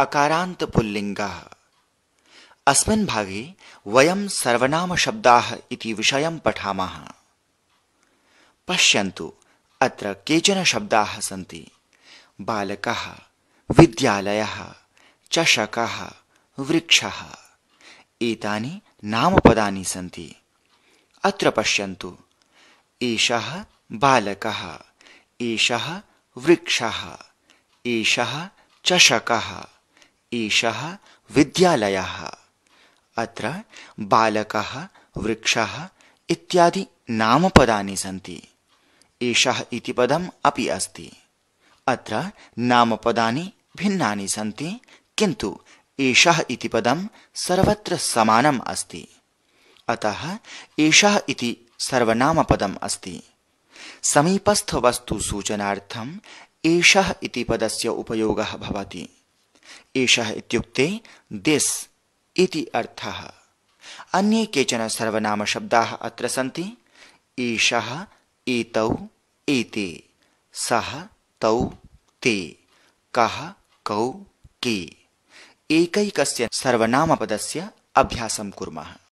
अकारांत पुल्लिंगः अस्मिन् भागे वयं सर्वनामशब्दाः इति विषयं पठामः पश्यन्तु अत्र केचन शब्दाः सन्ति बालकः विद्यालयः चषकः वृक्षः एतानि नामपदानि सन्ति अत्र पश्यन्तु एषः बालकः एषः वृक्षः एषः चषकः एषः विद्यालयः अत्र बालकः वृक्षः इत्यादि नामपदानि सन्ति एषः इति पदम् अपि अस्ति अत्र नामपदानि भिन्नानि सन्ति किन्तु एषः इति पदं सर्वत्र समानम् अस्ति अतः एषः इति सर्वनामपदम् अस्ति समीपस्थवस्तुसूचनार्थम् एषः इति पदस्य उपयोगः भवति एषः इति अर्थः अन्ये केचन सर्वनामशब्दाः अत्र सन्ति एषः एतौ एते सः तौ ते कः कौ के एकैकस्य सर्वनामपदस्य अभ्यासं कुर्मः